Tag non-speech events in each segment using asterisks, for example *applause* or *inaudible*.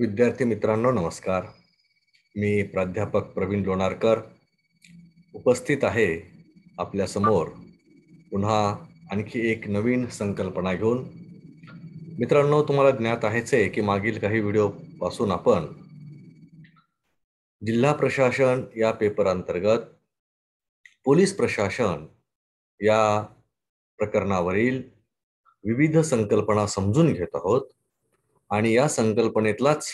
विद्यार्थी मित्रांनो नमस्कार मी प्राध्यापक प्रवीण लोणारकर उपस्थित आहे आपल्यासमोर पुन्हा आणखी एक नवीन संकल्पना घेऊन मित्रांनो तुम्हाला ज्ञात आहेच आहे की मागील काही व्हिडिओपासून आपण जिल्हा प्रशासन या पेपर अंतर्गत पोलीस प्रशासन या प्रकरणावरील विविध संकल्पना समजून घेत आहोत आणि या संकल्पनेतलाच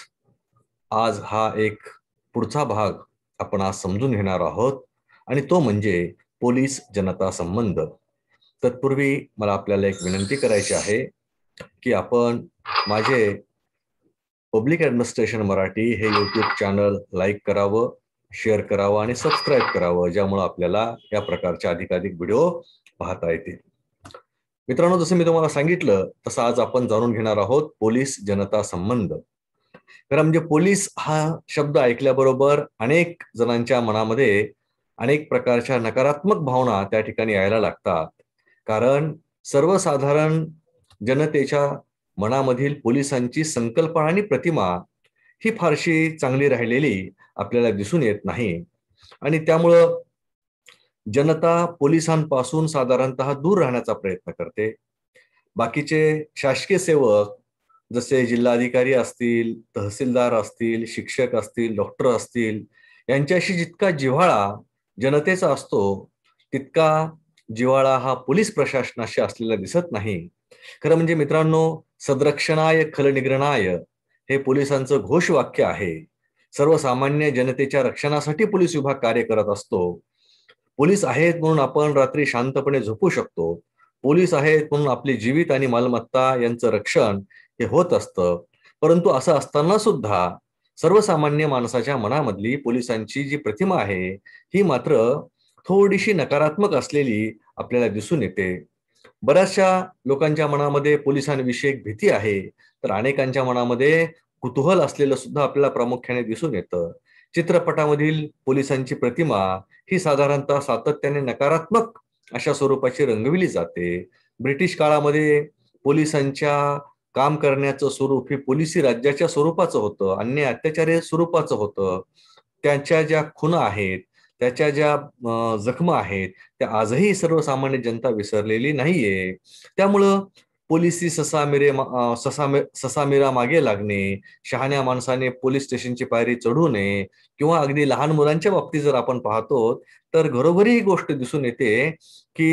आज हा एक पुढचा भाग आपण आज समजून घेणार आहोत आणि तो म्हणजे पोलीस जनता संबंध तत्पूर्वी मला आपल्याला एक विनंती करायची आहे की आपण माझे पब्लिक ॲडमिनिस्ट्रेशन मराठी हे यूट्यूब चॅनल लाईक करावं शेअर करावं आणि सबस्क्राईब करावं ज्यामुळं आपल्याला या प्रकारच्या अधिकाधिक व्हिडिओ पाहता येतील मित्रांनो जसं मी तुम्हाला सांगितलं तसं आज आपण जाणून घेणार आहोत पोलीस जनता संबंध खरं म्हणजे पोलीस हा शब्द ऐकल्याबरोबर अनेक जणांच्या मनामध्ये अनेक प्रकारच्या नकारात्मक भावना त्या ठिकाणी यायला लागतात कारण सर्वसाधारण जनतेच्या मनामधील पोलिसांची संकल्पना आणि प्रतिमा ही फारशी चांगली राहिलेली आपल्याला दिसून येत नाही आणि त्यामुळं जनता पोलिसांपासून साधारणतः दूर राहण्याचा प्रयत्न करते बाकीचे शासकीय सेवक जसे जिल्हाधिकारी असतील तहसीलदार असतील शिक्षक असतील डॉक्टर असतील यांच्याशी जितका जिव्हाळा जनतेचा असतो तितका जिव्हाळा हा पोलीस प्रशासनाशी असलेला दिसत नाही खरं म्हणजे मित्रांनो संरक्षणाय खलनिग्रणाय हे पोलिसांचं घोषवाक्य आहे सर्वसामान्य जनतेच्या रक्षणासाठी पोलीस विभाग कार्य करत असतो पोलीस आहेत म्हणून आपण रात्री शांतपणे झोपू शकतो पोलीस आहेत म्हणून आपली जीवित आणि मालमत्ता यांचं रक्षण हे होत असतं परंतु असं असताना सुद्धा सर्वसामान्य माणसाच्या मनामधली पोलिसांची जी प्रतिमा आहे ही मात्र थोडीशी नकारात्मक असलेली आपल्याला दिसून येते बऱ्याचशा लोकांच्या मनामध्ये पोलिसांविषयी भीती आहे तर अनेकांच्या मनामध्ये कुतूहल असलेलं सुद्धा आपल्याला प्रामुख्याने दिसून येतं चित्रपटामधील पोलिसांची प्रतिमा ही साधारणतः सातत्याने नकारात्मक अशा स्वरूपाची रंगविली जाते ब्रिटिश काळामध्ये पोलिसांच्या काम करण्याचं स्वरूप हे पोलिसी राज्याच्या स्वरूपाचं होतं अन्य अत्याचार स्वरूपाचं होतं त्यांच्या ज्या खुणा आहेत त्याच्या ज्या जखमा आहेत त्या आजही सर्वसामान्य जनता विसरलेली नाहीये त्यामुळं पोलिसी ससामिरे ससामे ससामिरा मागे लागणे शहाण्या माणसाने पोलीस स्टेशनची पायरी चढू नये किंवा अगदी लहान मुलांच्या बाबतीत जर आपण पाहतो तर घरोघरी ही गोष्ट दिसून येते की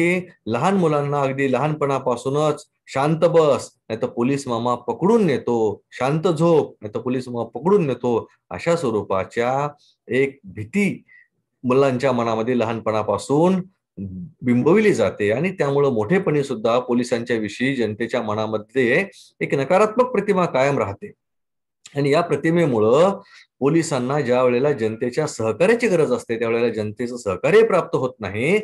लहान मुलांना अगदी लहानपणापासूनच शांत बस नाही तर पोलीस मामा पकडून नेतो शांत झोप नाही तर पोलीस मामा पकडून नेतो अशा स्वरूपाच्या एक भीती मुलांच्या मनामध्ये लहानपणापासून बिंबविली जाते आणि त्यामुळं मोठेपणे सुद्धा पोलिसांच्या विषयी जनतेच्या मनामध्ये एक नकारात्मक प्रतिमा कायम राहते आणि या प्रतिमेमुळं पोलिसांना ज्या वेळेला जनतेच्या सहकार्याची गरज असते त्यावेळेला जनतेचं सहकार्य प्राप्त होत नाही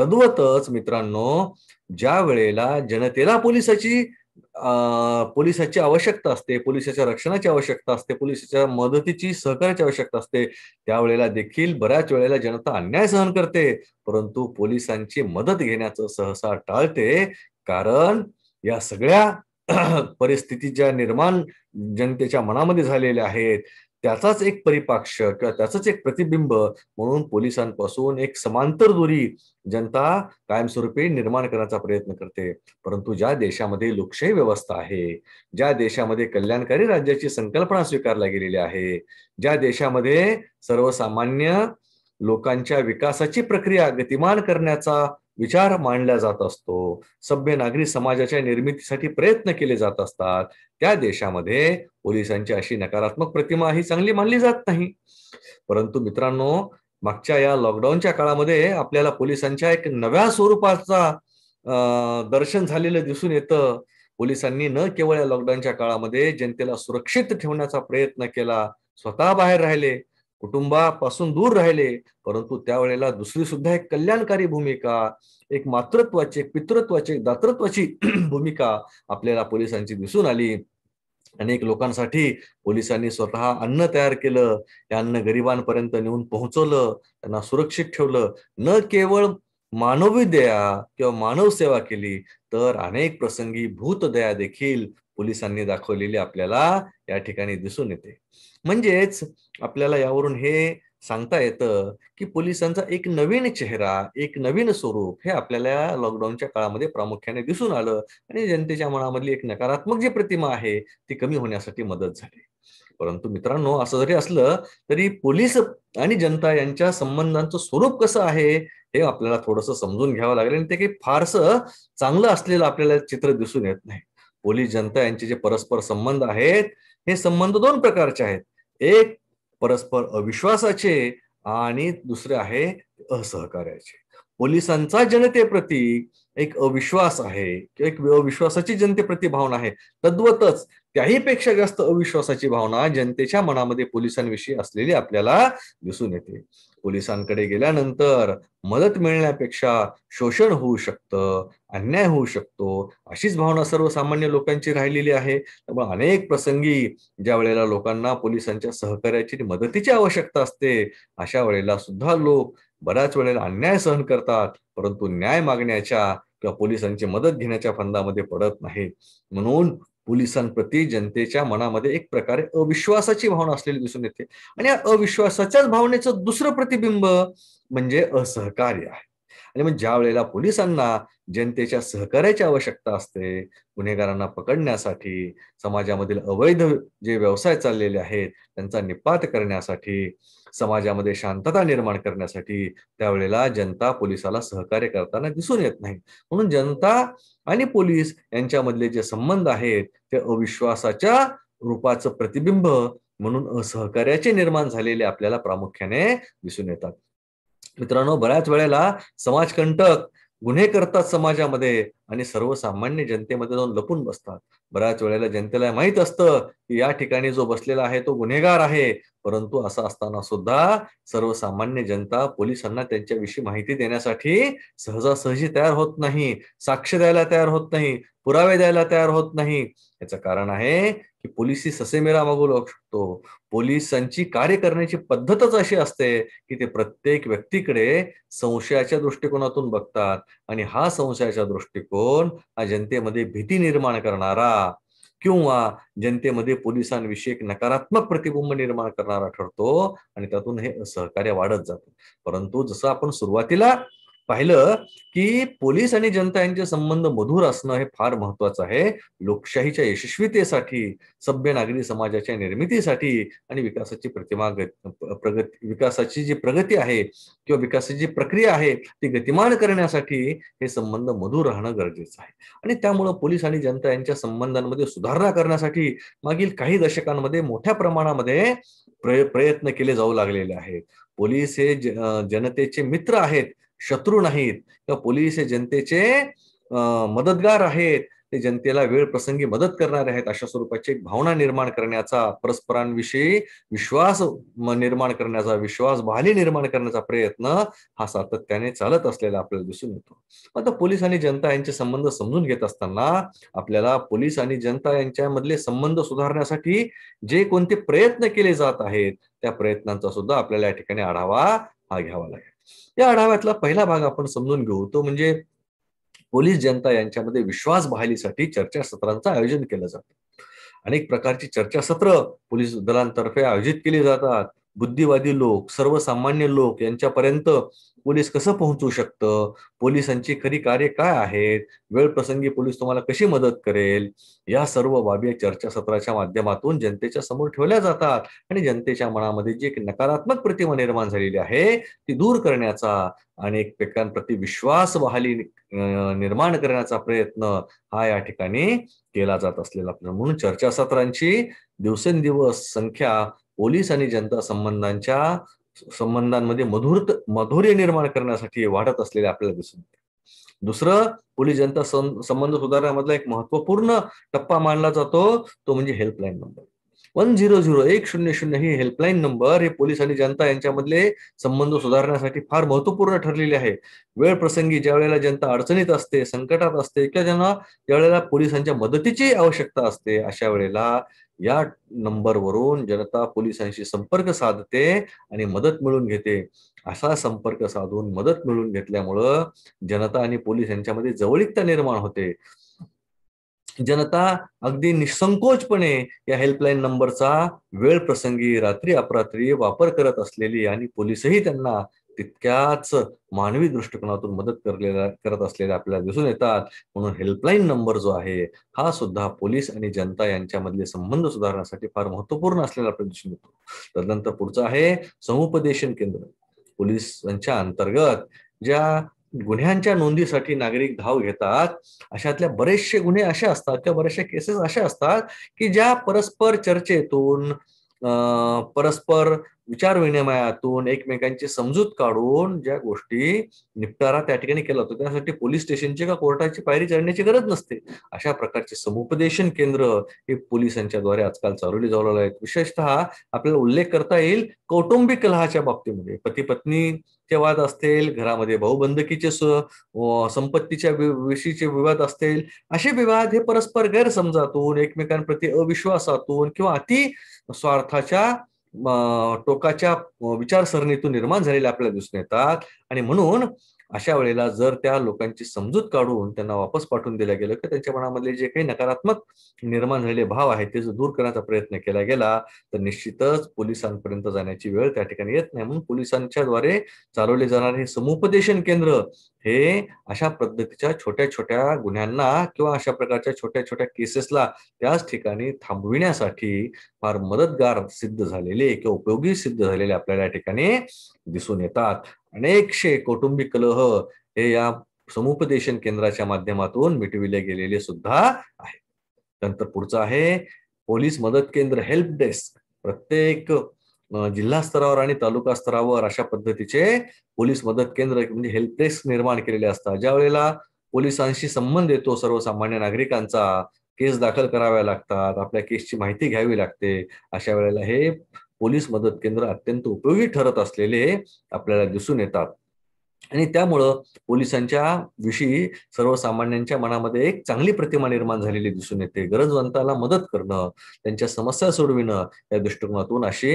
तद्वतच मित्रांनो ज्या वेळेला जनतेला पोलिसाची पोलिसाची आवश्यकता असते पोलिसाच्या रक्षणाची आवश्यकता असते पोलिसाच्या मदतीची सहकार्याची आवश्यकता असते त्यावेळेला देखील बऱ्याच वेळेला जनता अन्याय सहन करते परंतु पोलिसांची मदत घेण्याचं सहसा टाळते कारण या सगळ्या *clears throat* परिस्थिती ज्या निर्माण जनतेच्या मनामध्ये झालेल्या आहेत त्याचाच एक परिपाक्ष किंवा त्याचंच एक प्रतिबिंब म्हणून पोलिसांपासून एक समांतर दुरी जनता कायमस्वरूपी निर्माण करण्याचा प्रयत्न करते परंतु ज्या देशामध्ये लोकशाही व्यवस्था आहे ज्या देशामध्ये कल्याणकारी राज्याची संकल्पना स्वीकारल्या गेलेली आहे ज्या देशामध्ये सर्वसामान्य लोकांच्या विकासाची प्रक्रिया गतिमान करण्याचा विचार मांडला जात असतो सभ्य नागरी समाजाच्या निर्मितीसाठी प्रयत्न केले जात असतात त्या देशामध्ये पोलिसांची अशी नकारात्मक प्रतिमा ही चांगली मानली जात नाही परंतु मित्रांनो मागच्या या लॉकडाऊनच्या काळामध्ये आपल्याला पोलिसांच्या एक नव्या स्वरूपाचा दर्शन झालेलं दिसून येतं पोलिसांनी न केवळ या लॉकडाऊनच्या काळामध्ये जनतेला सुरक्षित ठेवण्याचा प्रयत्न केला स्वतः बाहेर राहिले कुटुंबापासून दूर राहिले परंतु त्यावेळेला दुसरी सुद्धा एक कल्याणकारी भूमिका एक मातृत्वाची एक पितृत्वाची एक दातृत्वाची *clears throat* भूमिका आपल्याला पोलिसांची दिसून आली अनेक लोकांसाठी पोलिसांनी स्वतः अन्न तयार केलं त्या अन्न गरिबांपर्यंत नेऊन पोहोचवलं त्यांना सुरक्षित ठेवलं न केवळ मानवी दया किंवा मानव सेवा केली तर अनेक प्रसंगी भूतदया देखील पोलिसांनी दाखवलेली आपल्याला या ठिकाणी दिसून येते म्हणजेच आपल्याला यावरून हे सांगता येतं की पोलिसांचा एक नवीन चेहरा एक नवीन स्वरूप हे आपल्याला लॉकडाऊनच्या काळामध्ये प्रामुख्याने दिसून आलं आणि जनतेच्या मनामधली एक नकारात्मक जी प्रतिमा आहे ती कमी होण्यासाठी मदत झाली परंतु मित्रांनो असं जरी असलं तरी पोलीस आणि जनता यांच्या संबंधांचं स्वरूप कसं आहे हे आपल्याला थोडंसं समजून घ्यावं लागेल आणि ते काही फारसं चांगलं असलेलं आपल्याला चित्र दिसून येत नाही पोलीस जनता यांचे जे परस्पर संबंध आहेत हे संबंध दोन प्रकारचे आहेत एक परस्पर अविश्वासाचे आणि दुसरे आहे असहकार्याचे पोलिसांचा जनतेप्रती एक अविश्वास आहे किंवा एक अविश्वासाची जनतेप्रती भावना आहे तद्वतच त्याही पेक्षा जास्त अविश्वासाची भावना जनतेच्या मनामध्ये पोलिसांविषयी असलेली आपल्याला दिसून येते पोलिसांकडे गेल्यानंतर मदत मिळण्यापेक्षा शोषण होऊ शकतं अन्याय होऊ शकतो अशीच भावना सर्वसामान्य लोकांची राहिलेली आहे त्यामुळे अनेक प्रसंगी ज्या वेळेला लोकांना पोलिसांच्या सहकार्याची मदतीची आवश्यकता असते अशा वेळेला सुद्धा लोक बऱ्याच वेळेला अन्याय सहन करतात परंतु न्याय मागण्याच्या किंवा पोलिसांची मदत घेण्याच्या फंदामध्ये पडत नाही म्हणून पोलिसांप्रती जनतेच्या मनामध्ये एक प्रकारे अविश्वासाची भावना असलेली दिसून येते आणि या अविश्वासाच्याच भावनेचं दुसरं प्रतिबिंब म्हणजे असहकार्य आहे आणि मग ज्या वेळेला पोलिसांना जनतेच्या सहकार्याची आवश्यकता असते गुन्हेगारांना पकडण्यासाठी समाजामधील अवैध जे व्यवसाय चाललेले आहेत त्यांचा निपात करण्यासाठी समाजामध्ये शांतता निर्माण करण्यासाठी त्यावेळेला जनता पोलिसाला सहकार्य करताना दिसून येत नाही म्हणून जनता आणि पोलीस यांच्यामधले जे संबंध आहेत ते अविश्वासाच्या रूपाचं प्रतिबिंब म्हणून असहकार्याचे निर्माण झालेले आपल्याला प्रामुख्याने दिसून येतात मित्रांनो बऱ्याच वेळेला समाजकंटक गुन्हे करतात समाजामध्ये आणि सर्वसामान्य जनतेमध्ये जाऊन लपून बसतात बऱ्याच वेळेला जनतेला माहित असतं की या ठिकाणी जो बसलेला आहे तो गुन्हेगार आहे परंतु असं असताना सुद्धा सर्वसामान्य जनता पोलिसांना त्यांच्याविषयी माहिती देण्यासाठी सहजासहजी तयार होत नाही साक्ष द्यायला तयार होत नाही पुरावे द्यायला तयार होत नाही याचं कारण आहे की पोलिसी ससेमेरा मागू लागू शकतो पोलिसांची कार्य करण्याची पद्धतच अशी असते की ते प्रत्येक व्यक्तीकडे संशयाच्या दृष्टिकोनातून बघतात आणि हा संशयाचा दृष्टिकोन हा जनतेमध्ये भीती निर्माण करणारा किंवा जनतेमध्ये पोलिसांविषयी एक नकारात्मक प्रतिबिंब निर्माण करणारा ठरतो आणि त्यातून हे सहकार्य वाढत जातं परंतु जसं आपण सुरुवातीला पाहिलं की पोलीस आणि जनता यांचे संबंध मधुर असणं हे फार महत्वाचं आहे लोकशाहीच्या यशस्वीतेसाठी सभ्य नागरी समाजाच्या निर्मितीसाठी आणि विकासाची प्रतिमा प्रगती विकासाची जी प्रगती आहे किंवा विकासाची जी प्रक्रिया आहे ती गतिमान करण्यासाठी हे संबंध मधुर राहणं गरजेचं आहे आणि त्यामुळं पोलीस आणि जनता यांच्या संबंधांमध्ये सुधारणा करण्यासाठी मागील काही दशकांमध्ये मोठ्या प्रमाणामध्ये प्रयत्न केले जाऊ लागलेले आहेत पोलीस हे जनतेचे मित्र आहेत शत्रू नाहीत किंवा पोलीस हे जनतेचे मदतगार आहेत ते जनतेला वेळ प्रसंगी मदत करणारे आहेत अशा स्वरूपाची एक भावना निर्माण करण्याचा परस्परांविषयी विश्वास निर्माण करण्याचा विश्वास बहाली निर्माण करण्याचा प्रयत्न हा सातत्याने चालत असलेला आपल्याला दिसून येतो आता पोलीस आणि जनता यांचे संबंध समजून घेत असताना आपल्याला पोलीस आणि जनता यांच्यामधले संबंध सुधारण्यासाठी जे कोणते प्रयत्न केले जात आहेत त्या प्रयत्नांचा सुद्धा आपल्याला या ठिकाणी आढावा हा घ्यावा लागेल या आढाव्यातला पहिला भाग आपण समजून घेऊ तो म्हणजे पोलीस जनता यांच्यामध्ये विश्वास बहालीसाठी चर्चासत्रांचं आयोजन केलं जातं अनेक प्रकारची चर्चासत्र पोलीस दलांतर्फे आयोजित केली जातात बुद्धिवादी लोक सर्वसामान्य लोक यांच्यापर्यंत पोलीस कसं पोहोचू शकतं पोलिसांची खरी कार्य काय आहेत वेळ प्रसंगी पोलीस तुम्हाला कशी मदत करेल या सर्व बाबी चर्चासत्राच्या माध्यमातून जनतेच्या समोर ठेवल्या जातात आणि जनतेच्या मनामध्ये जी एक नकारात्मक प्रतिमा निर्माण झालेली आहे ती दूर करण्याचा आणि एकमेकांप्रती विश्वास वाहली निर्माण करण्याचा प्रयत्न हा या ठिकाणी केला जात असलेला म्हणून चर्चासत्रांची दिवसेंदिवस संख्या पोलीस आणि जनता संबंधांच्या संबंधांमध्ये मधुर मधुर्य निर्माण करण्यासाठी वाढत असलेले आपल्याला दिसून येते दुसरं पोलीस जनता संबंध सुधारण्यामधला एक महत्वपूर्ण टप्पा मानला जातो तो म्हणजे helpline number one zero zero एक शून्य शून्य ही हेल्पलाईन नंबर हे पोलीस आणि जनता यांच्यामधले संबंध सुधारण्यासाठी फार महत्वपूर्ण ठरलेले आहे वेळ प्रसंगी ज्या वेळेला जनता अडचणीत असते संकटात असते किंवा ज्यांना वेळेला पोलिसांच्या मदतीची आवश्यकता असते अशा वेळेला या नंबरवरून जनता पोलिसांशी संपर्क साधते आणि मदत मिळून घेते असा संपर्क साधून मदत मिळवून घेतल्यामुळं जनता आणि पोलीस यांच्यामध्ये जवळीकता निर्माण होते जनता अगदी निसंकोचपणे या हेल्पलाईन नंबरचा वेळ प्रसंगी रात्री अपरात्री वापर करत असलेली आणि पोलीसही त्यांना तितक्याच मानवी दृष्टिकोनातून मदत करलेला करत असलेल्या आपल्याला दिसून येतात म्हणून हेल्पलाईन नंबर जो आहे हा सुद्धा पोलीस आणि जनता यांच्यामधले संबंध सुधारण्यासाठी फार महत्वपूर्ण असलेला आपल्याला दिसून येतो तदनंतर पुढचं आहे समुपदेशन केंद्र पोलिसांच्या अंतर्गत ज्या गुन्ह्यांच्या नोंदीसाठी नागरिक धाव घेतात अशातल्या बरेचसे गुन्हे असे असतात किंवा बरेचसे केसेस असे असतात की ज्या परस्पर चर्चेतून परस्पर विचार विनिमयातून एकमेकांची समजूत काढून ज्या गोष्टी निपटारा त्या ठिकाणी केला होता त्यासाठी पोलीस स्टेशनची का कोर्टाची पायरी चढण्याची गरज नसते अशा प्रकारचे समुपदेशन केंद्र हे पोलिसांच्या द्वारे आजकाल चालवले जाऊ आहेत विशेषतः आपल्याला उल्लेख करता येईल कौटुंबिक कलहाच्या बाबतीमध्ये पती पत्नीचे वाद असतील घरामध्ये भाऊबंदकीचे संपत्तीच्या विषयीचे विवाद असतील असे विवाद हे परस्पर गैरसमजातून एकमेकांप्रती अविश्वासातून किंवा अति स्वार्थाच्या टोकाच्या विचारसरणीतून निर्माण झालेले आपल्याला दिसून येतात आणि म्हणून अशा वेळेला जर त्या लोकांची समजूत काढून त्यांना वापस पाठवून दिलं गेलं की त्यांच्या मनामधले जे काही नकारात्मक निर्माण झालेले भाव आहेत ते जर दूर करण्याचा प्रयत्न केला गेला तर निश्चितच पोलिसांपर्यंत जाण्याची वेळ त्या ठिकाणी येत नाही म्हणून पोलिसांच्या द्वारे चालवले जाणारे हे समुपदेशन केंद्र हे अशा पद्धतीच्या छोट्या छोट्या गुन्ह्यांना किंवा अशा प्रकारच्या छोट्या छोट्या केसेसला त्याच ठिकाणी थांबविण्यासाठी फार मदतगार सिद्ध झालेले किंवा उपयोगी सिद्ध झालेले आपल्याला या ठिकाणी दिसून येतात अनेकशे कौटुंबिक कलह हे या समुपदेशन केंद्राच्या माध्यमातून मिटविले गेलेले सुद्धा आहे नंतर पुढचं आहे पोलीस मदत केंद्र हेल्प डेस्क प्रत्येक जिल्हा स्तरावर आणि तालुका स्तरावर अशा पद्धतीचे पोलीस मदत केंद्र म्हणजे हेल्प डेस्क निर्माण केलेले असतात ज्या वेळेला पोलिसांशी संबंध येतो सर्वसामान्य नागरिकांचा केस दाखल कराव्या लागतात आपल्या केसची माहिती घ्यावी लागते अशा वेळेला हे पोलीस मदत केंद्र अत्यंत उपयोगी ठरत असलेले आपल्याला दिसून येतात आणि त्यामुळं पोलिसांच्या विषयी सर्वसामान्यांच्या मनामध्ये एक चांगली प्रतिमा निर्माण झालेली दिसून येते गरजवंताला मदत करणं त्यांच्या समस्या सोडविणं या दृष्टिकोनातून अशी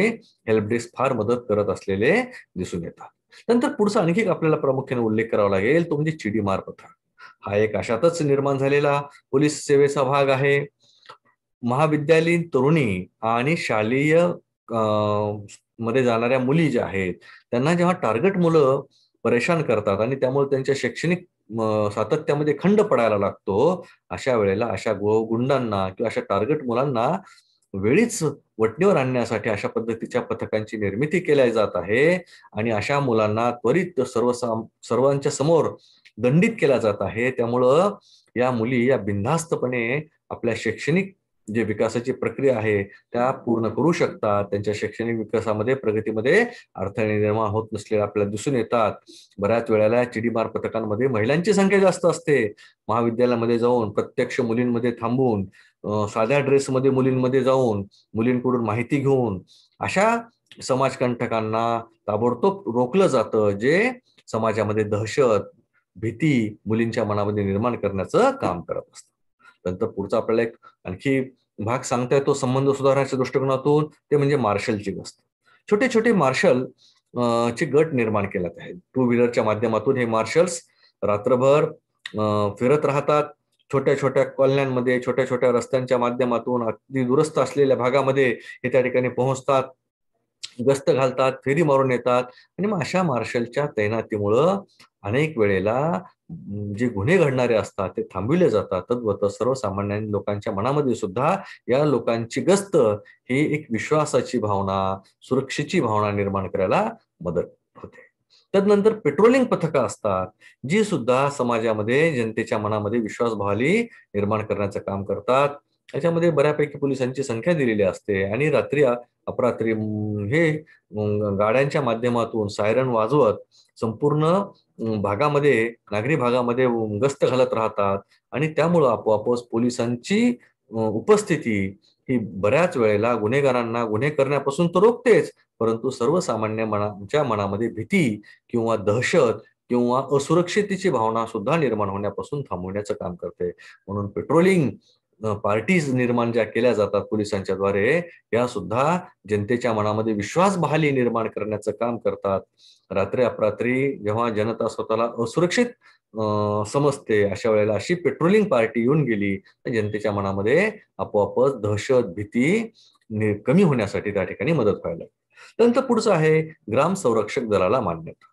हेल्प डेस्क फार मदत करत असलेले दिसून येतात नंतर पुढचा आणखी आपल्याला प्रामुख्याने उल्लेख करावा लागेल तो म्हणजे चिडी मार हा एक अशातच निर्माण झालेला पोलीस सेवेचा भाग आहे महाविद्यालयीन तरुणी आणि शालेय मध्ये जाणाऱ्या मुली ज्या आहेत त्यांना जेव्हा टार्गेट मुलं परेशान करतात आणि त्यामुळे त्यांच्या शैक्षणिक सातत्यामध्ये खंड पडायला लागतो अशा वेळेला अशा गुंडांना किंवा अशा टार्गेट मुलांना वेळीच वटणीवर आणण्यासाठी अशा पद्धतीच्या पथकांची निर्मिती केल्या जात आहे आणि अशा मुलांना त्वरित सर्व सर्वांच्या समोर दंडित केला जात आहे त्यामुळं या मुली या बिनधास्तपणे आपल्या शैक्षणिक जे विकासाची प्रक्रिया आहे त्या पूर्ण करू शकतात त्यांच्या शैक्षणिक विकासामध्ये प्रगतीमध्ये अडथळे निर्माण होत नसलेले आपल्याला दिसून येतात बऱ्याच वेळेला चिडीमार पथकांमध्ये महिलांची संख्या जास्त असते महाविद्यालयामध्ये जाऊन प्रत्यक्ष मुलींमध्ये थांबून साध्या ड्रेसमध्ये मुलींमध्ये जाऊन मुलींकडून माहिती घेऊन अशा समाजकंठकांना ताबडतोब रोखलं जातं जे समाजामध्ये दहशत भीती मुलींच्या मनामध्ये निर्माण करण्याचं काम करत असतं नंतर पुढचा आपल्याला एक आणखी भाग सांगताय तो संबंध सुधारण्याच्या दृष्टिकोनातून ते म्हणजे मार्शलची गस्त छोटे छोटे मार्शल चे गट निर्माण केलेत आहेत टू व्हीलरच्या माध्यमातून हे मार्शल्स रात्रभर फिरत राहतात छोट्या छोट्या कॉलन्यांमध्ये छोट्या छोट्या रस्त्यांच्या माध्यमातून अगदी दुरुस्त असलेल्या भागामध्ये हे त्या ठिकाणी पोहोचतात गस्त घालतात फेरी मारून येतात आणि मग अशा मार्शलच्या तैनातीमुळं अनेक वेळेला जे गुन्हे घडणारे असतात ते थांबविले जातात तद्वत सर्वसामान्य लोकांच्या मनामध्ये सुद्धा या लोकांची गस्त ही एक विश्वासाची भावना सुरक्षेची भावना निर्माण करायला मदत होते त्यानंतर पेट्रोलिंग पथकं असतात जी सुद्धा समाजामध्ये जनतेच्या मनामध्ये विश्वास विश्वासभावाली निर्माण करण्याचं काम करतात त्याच्यामध्ये बऱ्यापैकी पोलिसांची संख्या दिलेली असते आणि रात्री अपरात्री हे गाड्यांच्या माध्यमातून सायरन वाजवत संपूर्ण भागामध्ये नागरी भागामध्ये गस्त घालत राहतात आणि त्यामुळं आपोआपच पोलिसांची उपस्थिती ही बऱ्याच वेळेला गुन्हेगारांना गुन्हे करण्यापासून तर रोखतेच परंतु सर्वसामान्य मनाच्या मनामध्ये भीती किंवा दहशत किंवा असुरक्षितेची भावना सुद्धा निर्माण होण्यापासून थांबवण्याचं काम करते म्हणून पेट्रोलिंग पार्टीज निर्माण ज्या केल्या जातात पोलिसांच्या द्वारे या सुद्धा जनतेच्या मनामध्ये विश्वास बहाली निर्माण करण्याचं काम करतात रात्री अपरात्री जेव्हा जनता स्वतःला असुरक्षित समजते अशा वेळेला अशी पेट्रोलिंग पार्टी येऊन गेली तर जनतेच्या मनामध्ये आपोआपच दहशत भीती कमी होण्यासाठी त्या ठिकाणी मदत व्हायला त्यानंतर पुढचं आहे ग्राम संरक्षक दलाला मान्यता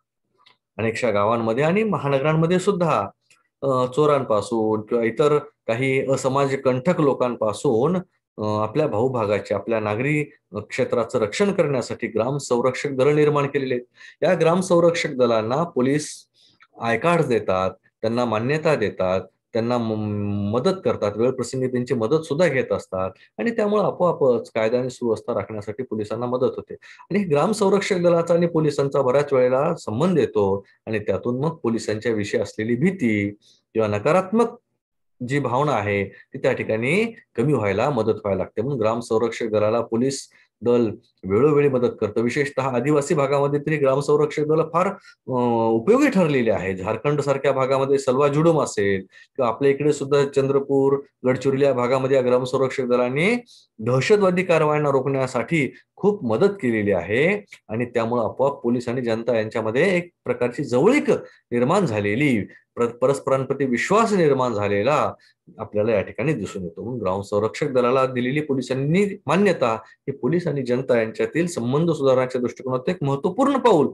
अनेकशा गावांमध्ये आणि महानगरांमध्ये सुद्धा चोरांपासून किंवा इतर काही असमाज कंठक लोकांपासून आपल्या भाऊभागाचे आपल्या नागरी क्षेत्राचं रक्षण करण्यासाठी ग्राम संरक्षक दल निर्माण केलेले आहेत या ग्राम संरक्षक दलांना पोलीस आयकार्ड देतात त्यांना मान्यता देतात त्यांना मदत करतात वेळप्रसंगी त्यांची मदत सुद्धा घेत असतात आणि त्यामुळे आपोआपच कायदा आणि सुव्यवस्था राखण्यासाठी पोलिसांना मदत होते आणि ग्राम संरक्षक दलाचा आणि पोलिसांचा बऱ्याच वेळेला संबंध येतो आणि त्यातून मग पोलिसांच्या विषयी असलेली भीती किंवा नकारात्मक जी भावना आहे ती त्या ठिकाणी कमी व्हायला मदत व्हायला लागते म्हणून ग्राम संरक्षक दलाला पोलीस दल वेळोवेळी मदत करतं विशेषतः आदिवासी भागामध्ये तरी ग्रामसंरक्षक दल फार उपयोगी ठरलेले आहे झारखंड सारख्या भागामध्ये सलवा जुडूम असेल किंवा आपल्या इकडे सुद्धा चंद्रपूर गडचिरोली या भागामध्ये या ग्रामसंरक्षक दलाने दहशतवादी कारवायांना रोखण्यासाठी खूप मदत केलेली आहे आणि त्यामुळे आपोआप पोलीस आणि जनता यांच्यामध्ये एक प्रकारची जवळीक निर्माण झालेली परस्परांप्रती विश्वास निर्माण झालेला आपल्याला या ठिकाणी दिसून येतो म्हणून ग्राम संरक्षक दलाला दिलेली पोलिसांनी मान्यता ही पोलीस आणि जनता यांच्यातील संबंध सुधारण्याच्या दृष्टिकोनात एक महत्वपूर्ण पाऊल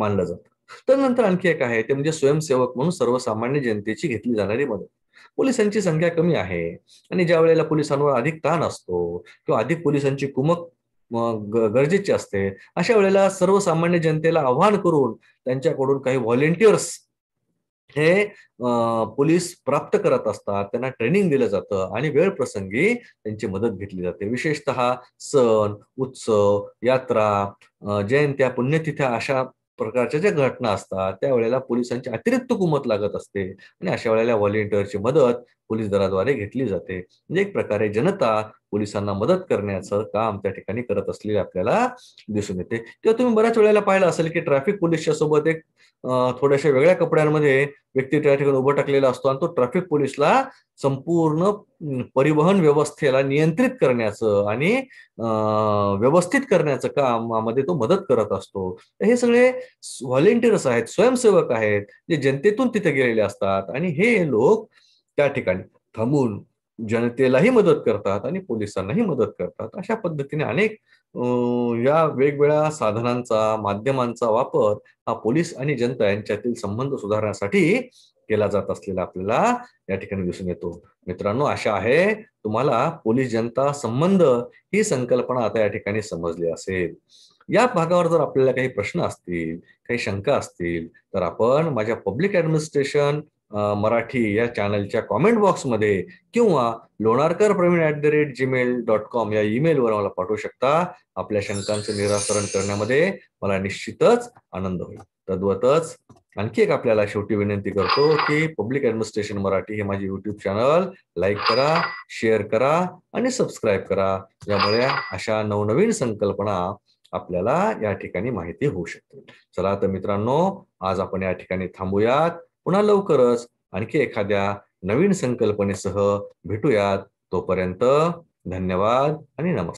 मानलं जातं तर नंतर आणखी एक आहे ते म्हणजे स्वयंसेवक म्हणून सर्वसामान्य जनतेची घेतली जाणारी मदत पोलिसांची संख्या कमी आहे आणि ज्या वेळेला पोलिसांवर अधिक ताण असतो किंवा अधिक पोलिसांची कुमक गरजेची असते अशा वेळेला सर्वसामान्य जनतेला आव्हान करून त्यांच्याकडून काही व्हॉलेंटियर्स हे पोलीस प्राप्त करत असतात त्यांना ट्रेनिंग दिलं जातं आणि वेळ प्रसंगी त्यांची मदत घेतली जाते विशेषत सण उत्सव यात्रा जयंत्या पुण्यतिथ्या अशा प्रकारच्या ज्या घटना असतात त्यावेळेला पोलिसांची अतिरिक्त कुमत लागत असते आणि अशा वेळेला व्हॉलेंटिअरची मदत पोलीस दलाद्वारे घेतली जाते म्हणजे एक प्रकारे जनता पोलिसांना मदत करण्याचं काम त्या ठिकाणी करत असलेले आपल्याला दिसून येते तेव्हा तुम्ही बऱ्याच वेळेला पाहिलं असेल की ट्रॅफिक पोलिसच्या सोबत एक थोड्याशा वेगळ्या कपड्यांमध्ये व्यक्ती त्या ठिकाणी उभं टाकलेला असतो आणि तो ट्रॅफिक पोलिसला संपूर्ण परिवहन व्यवस्थेला नियंत्रित करण्याचं आणि व्यवस्थित करण्याचं कामामध्ये तो मदत करत असतो हे सगळे व्हॉलेंटिअर्स आहेत स्वयंसेवक आहेत जे जनतेतून तिथे गेलेले असतात आणि हे लोक त्या ठिकाणी थांबून जनतेलाही मदत करतात आणि पोलिसांनाही मदत करतात अशा पद्धतीने अनेक या वेगवेगळ्या साधनांचा माध्यमांचा वापर हा पोलीस आणि जनता यांच्यातील संबंध सुधारण्यासाठी केला जात असलेला आपल्याला या ठिकाणी दिसून येतो मित्रांनो अशा आहे तुम्हाला पोलीस जनता संबंध ही संकल्पना आता या ठिकाणी समजली असेल या भागावर जर आपल्याला काही प्रश्न असतील काही शंका असतील तर आपण माझ्या पब्लिक ऍडमिनिस्ट्रेशन मराठी या चॅनलच्या कॉमेंट बॉक्समध्ये किंवा Lonarkar Praveen at the rate Gmail dot com या ईमेलवर मला पाठवू शकता आपल्या शंकांचं निराकरण करण्यामध्ये मला निश्चितच आनंद होईल तद्वतच आणखी एक आपल्याला शेवटी विनंती करतो की पब्लिक ऍडमिनिस्ट्रेशन मराठी हे माझे युट्यूब चॅनल लाईक करा शेअर करा आणि सबस्क्राईब करा यामुळे अशा नवनवीन संकल्पना आपल्याला या ठिकाणी माहिती होऊ शकते चला तर मित्रांनो आज आपण या ठिकाणी थांबूयात पुन्हा लवकरच आणखी एखाद्या नवीन संकल्पनेसह भेटूयात तोपर्यंत धन्यवाद आणि नमस्कार